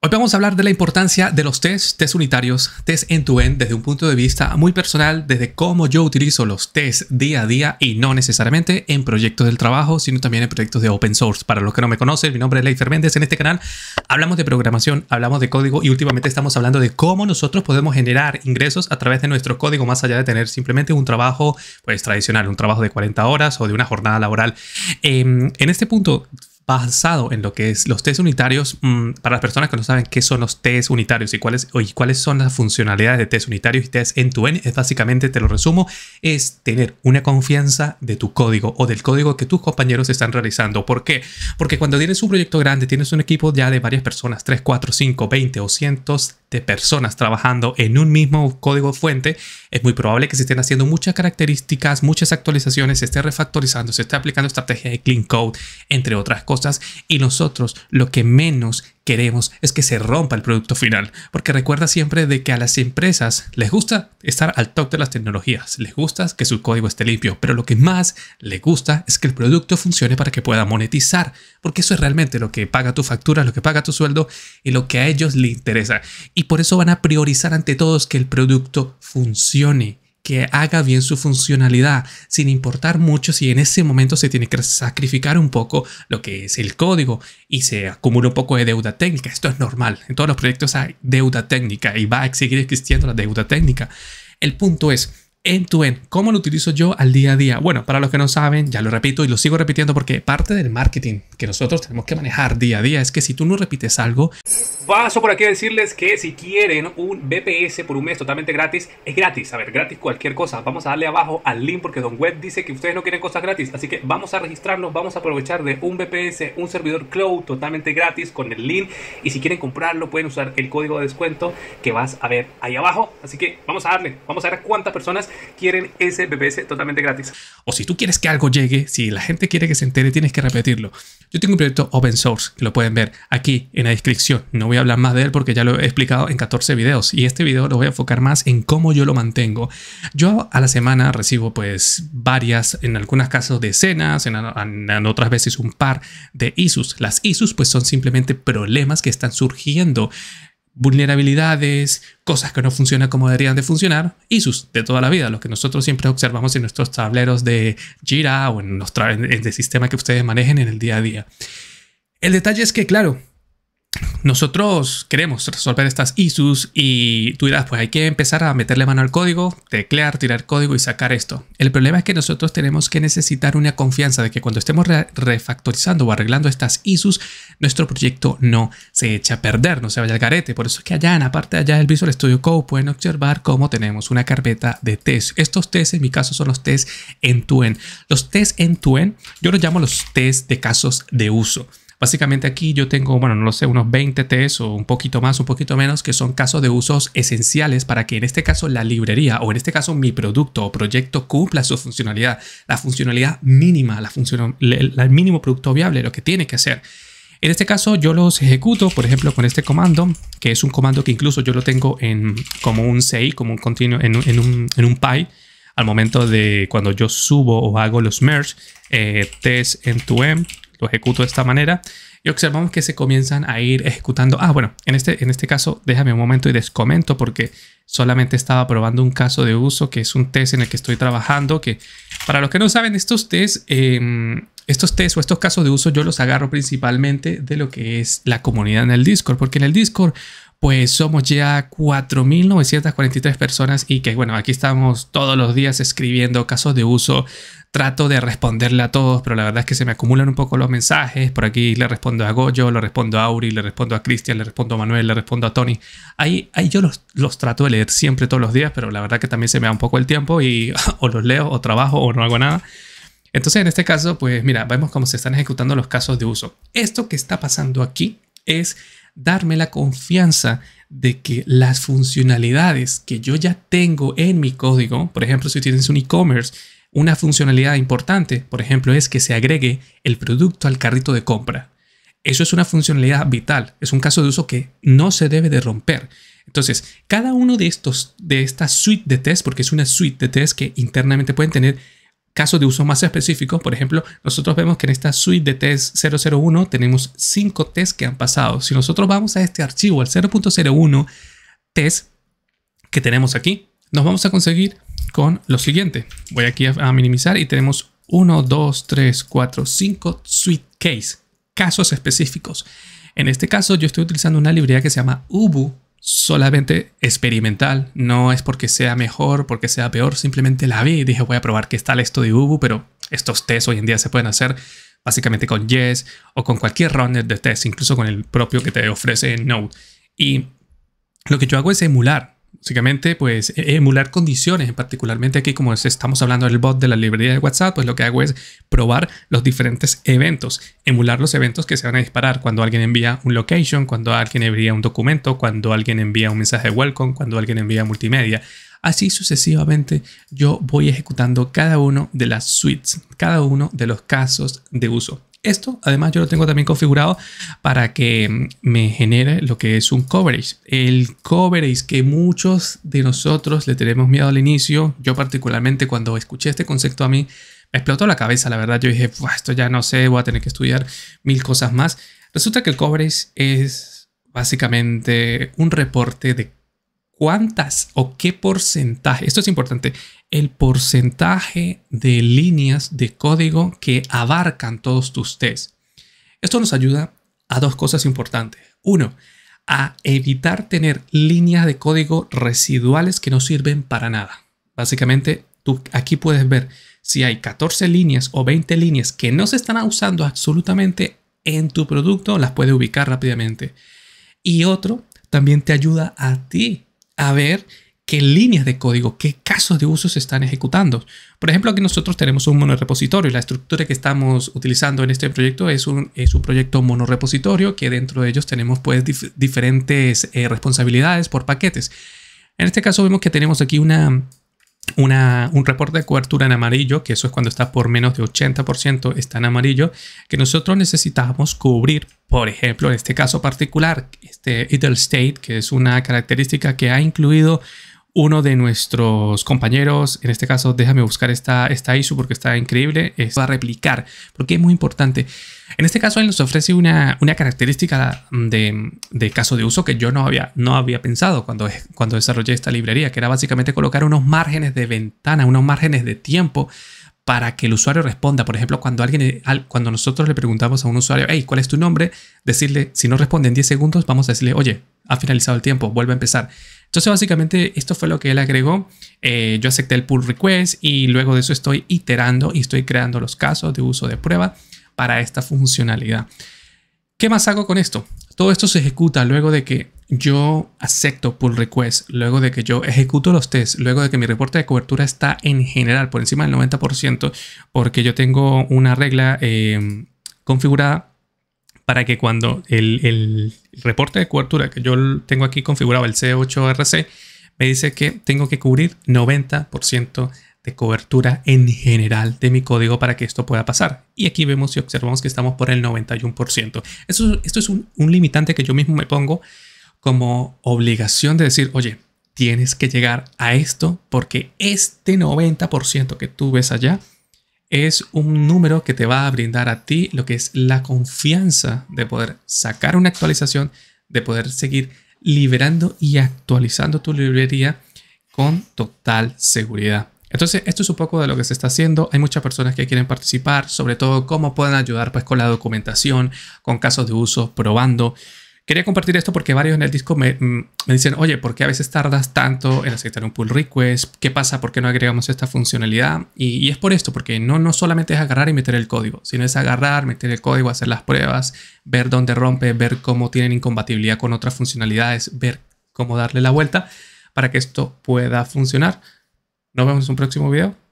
Hoy vamos a hablar de la importancia de los tests, test unitarios, test end-to-end desde un punto de vista muy personal, desde cómo yo utilizo los tests día a día y no necesariamente en proyectos del trabajo, sino también en proyectos de open source. Para los que no me conocen, mi nombre es Ley Méndez, En este canal hablamos de programación, hablamos de código y últimamente estamos hablando de cómo nosotros podemos generar ingresos a través de nuestro código, más allá de tener simplemente un trabajo pues, tradicional, un trabajo de 40 horas o de una jornada laboral. Em, en este punto basado en lo que es los test unitarios, mm, para las personas que no saben qué son los test unitarios y cuáles, y cuáles son las funcionalidades de test unitarios y test end-to-end, es básicamente, te lo resumo, es tener una confianza de tu código o del código que tus compañeros están realizando. ¿Por qué? Porque cuando tienes un proyecto grande, tienes un equipo ya de varias personas, 3, 4, 5, 20 o cientos de personas trabajando en un mismo código fuente, es muy probable que se estén haciendo muchas características, muchas actualizaciones, se esté refactorizando, se esté aplicando estrategia de clean code, entre otras cosas. Y nosotros lo que menos queremos es que se rompa el producto final, porque recuerda siempre de que a las empresas les gusta estar al top de las tecnologías, les gusta que su código esté limpio, pero lo que más les gusta es que el producto funcione para que pueda monetizar, porque eso es realmente lo que paga tu factura, lo que paga tu sueldo y lo que a ellos les interesa. Y por eso van a priorizar ante todos que el producto funcione que haga bien su funcionalidad, sin importar mucho si en ese momento se tiene que sacrificar un poco lo que es el código y se acumula un poco de deuda técnica. Esto es normal, en todos los proyectos hay deuda técnica y va a seguir existiendo la deuda técnica. El punto es, end-to-end. -end. cómo lo utilizo yo al día a día? Bueno, para los que no saben, ya lo repito y lo sigo repitiendo porque parte del marketing que nosotros tenemos que manejar día a día es que si tú no repites algo... Paso por aquí a decirles que si quieren un BPS por un mes totalmente gratis, es gratis. A ver, gratis cualquier cosa. Vamos a darle abajo al link porque Don Web dice que ustedes no quieren cosas gratis. Así que vamos a registrarnos, vamos a aprovechar de un BPS, un servidor cloud totalmente gratis con el link. Y si quieren comprarlo, pueden usar el código de descuento que vas a ver ahí abajo. Así que vamos a darle, vamos a ver cuántas personas quieren ese BPS totalmente gratis. O si tú quieres que algo llegue, si la gente quiere que se entere, tienes que repetirlo. Yo tengo un proyecto open source que lo pueden ver aquí en la descripción. No voy a hablar más de él porque ya lo he explicado en 14 videos y este video lo voy a enfocar más en cómo yo lo mantengo. Yo a la semana recibo pues varias, en algunos casos decenas, en, en, otras veces un par de ISUs. Las ISUs pues son simplemente problemas que están surgiendo vulnerabilidades, cosas que no funcionan como deberían de funcionar, y sus de toda la vida, lo que nosotros siempre observamos en nuestros tableros de gira o en en el sistema que ustedes manejen en el día a día. El detalle es que, claro, nosotros queremos resolver estas issues y tú dirás, pues hay que empezar a meterle mano al código, teclear, tirar código y sacar esto. El problema es que nosotros tenemos que necesitar una confianza de que cuando estemos refactorizando o arreglando estas issues, nuestro proyecto no se echa a perder, no se vaya al garete. Por eso es que allá, en la parte de allá del Visual Studio Code, pueden observar cómo tenemos una carpeta de test. Estos test, en mi caso, son los test en tuen Los test en tuen yo los llamo los test de casos de uso. Básicamente aquí yo tengo, bueno, no lo sé, unos 20 test o un poquito más, un poquito menos, que son casos de usos esenciales para que en este caso la librería o en este caso mi producto o proyecto cumpla su funcionalidad, la funcionalidad mínima, la el, mínimo producto viable, lo que tiene que hacer. En este caso yo los ejecuto, por ejemplo, con este comando, que es un comando que incluso yo lo tengo en, como un CI, como un continuo, en, un, en PI, al momento de cuando yo subo o hago los merge, eh, test end-to-end, en 2 m lo ejecuto de esta manera y observamos que se comienzan a ir ejecutando. Ah, bueno, en este, en este caso déjame un momento y descomento porque solamente estaba probando un caso de uso que es un test en el que estoy trabajando que para los que no saben estos tests, em, estos tests o estos casos de uso yo los agarro principalmente de lo que es la comunidad en el Discord porque en el Discord pues somos ya 4.943 personas y que bueno, aquí estamos todos los días escribiendo casos de uso trato de responderle a todos, pero la verdad es que se me acumulan un poco los mensajes. Por aquí le respondo a Goyo, le respondo a Auri, le respondo a Cristian, le respondo a Manuel, le respondo a Tony. Ahí, ahí yo los, los trato de leer siempre todos los días, pero la verdad que también se me da un poco el tiempo y o los leo o trabajo o no hago nada. Entonces, en este caso, pues mira, vemos cómo se están ejecutando los casos de uso. Esto que está pasando aquí es darme la confianza de que las funcionalidades que yo ya tengo en mi código, por ejemplo, si tienes un e-commerce una funcionalidad importante, por ejemplo, es que se agregue el producto al carrito de compra. Eso es una funcionalidad vital, es un caso de uso que no se debe de romper. Entonces, cada uno de estos de esta suite de test, porque es una suite de test que internamente pueden tener casos de uso más específicos, por ejemplo, nosotros vemos que en esta suite de test 001 tenemos cinco tests que han pasado. Si nosotros vamos a este archivo, al 0.01 test que tenemos aquí, nos vamos a conseguir con lo siguiente. Voy aquí a, minimizar y tenemos 1, 2, 3, 4, 5 suite case, casos específicos. En este caso yo estoy utilizando una librería que se llama Ubu, solamente experimental, no es porque sea mejor, porque sea peor, simplemente la vi y dije voy a probar qué tal esto de Ubu, pero estos tests hoy en día se pueden hacer básicamente con Yes o con cualquier runner de test, incluso con el propio que te ofrece Node. Y lo que yo hago es emular Básicamente, pues e-, emular condiciones, particularmente aquí como estamos hablando del bot de la librería de WhatsApp, pues lo que hago es probar los diferentes eventos, emular los eventos que se van a disparar cuando alguien envía un location, cuando alguien envía un documento, cuando alguien envía un mensaje de welcome, cuando alguien envía multimedia. Así sucesivamente yo voy ejecutando cada uno de las suites, cada uno de los casos de uso. Esto, además, yo lo tengo también configurado para que mm, me genere lo que es un coverage. El coverage que muchos de nosotros le tenemos miedo al inicio. Yo particularmente cuando escuché este concepto a mí me explotó la cabeza, la verdad. Yo dije, esto ya no sé, voy a tener que estudiar mil cosas más. Resulta que el coverage es básicamente un reporte de cuántas o qué porcentaje, esto es importante, el porcentaje de líneas de código que abarcan todos tus tests. Esto nos ayuda a dos cosas importantes. Uno, a evitar tener líneas de código residuales que no sirven para nada. Básicamente, tú aquí puedes ver si hay 14 líneas o 20 líneas que no se están usando absolutamente en tu producto, las puedes ubicar rápidamente. Y otro, también te ayuda a ti a ver qué líneas de código, qué casos de uso se están ejecutando. Por ejemplo, aquí nosotros tenemos un monorepositorio. La estructura que estamos utilizando en este proyecto es un, es un proyecto monorepositorio que dentro de ellos tenemos pues diferentes eh, responsabilidades por paquetes. En este caso vemos que tenemos aquí una, una, un reporte de cobertura en amarillo, que eso es cuando está por menos de 80%, está en amarillo, que nosotros necesitamos cubrir, por ejemplo, en este caso particular, este Idle State, que es una característica que ha incluido uno de nuestros compañeros, en este caso déjame buscar esta, esta ISO porque está increíble, es, va a replicar, porque es muy importante. En este caso él nos ofrece una, una característica de, de, caso de uso que yo no había, no había pensado cuando, cuando desarrollé esta librería, que era básicamente colocar unos márgenes de ventana, unos márgenes de tiempo para que el usuario responda. Por ejemplo, cuando, alguien, cuando nosotros le preguntamos a un usuario, hey, ¿cuál es tu nombre? Decirle, si no responde en 10 segundos, vamos a decirle, oye, ha finalizado el tiempo, vuelve a empezar. Entonces básicamente esto fue lo que él agregó. Eh, yo acepté el pull request y luego de eso estoy iterando y estoy creando los casos de uso de prueba para esta funcionalidad. ¿Qué más hago con esto? Todo esto se ejecuta luego de que yo acepto pull request, luego de que yo ejecuto los tests, luego de que mi reporte de cobertura está en general por encima del 90%, porque yo tengo una regla eh, configurada para que cuando el, reporte de cobertura que yo tengo aquí configurado, el C8RC, me dice que tengo que cubrir 90% de cobertura en general de mi código para que esto pueda pasar. Y aquí vemos y observamos que estamos por el 91%. Esto, esto es un, un limitante que yo mismo me pongo como obligación de decir, oye, tienes que llegar a esto porque este 90% que tú ves allá es un número que te va a brindar a ti lo que es la confianza de poder sacar una actualización, de poder seguir liberando y actualizando tu librería con total seguridad. Entonces, esto es un poco de lo que se está haciendo. Hay muchas personas que quieren participar, sobre todo cómo pueden ayudar pues con la documentación, con casos de uso, probando. Quería compartir esto porque varios en el disco mm, me, dicen, oye, ¿por qué a veces tardas tanto en aceptar un pull request? ¿Qué pasa? ¿Por qué no agregamos esta funcionalidad? Y, es por esto, porque no, no solamente es agarrar y meter el código, sino es agarrar, meter el código, hacer las pruebas, ver dónde rompe, ver cómo tienen incompatibilidad con otras funcionalidades, ver cómo darle la vuelta para que esto pueda funcionar. Nos vemos en un próximo video.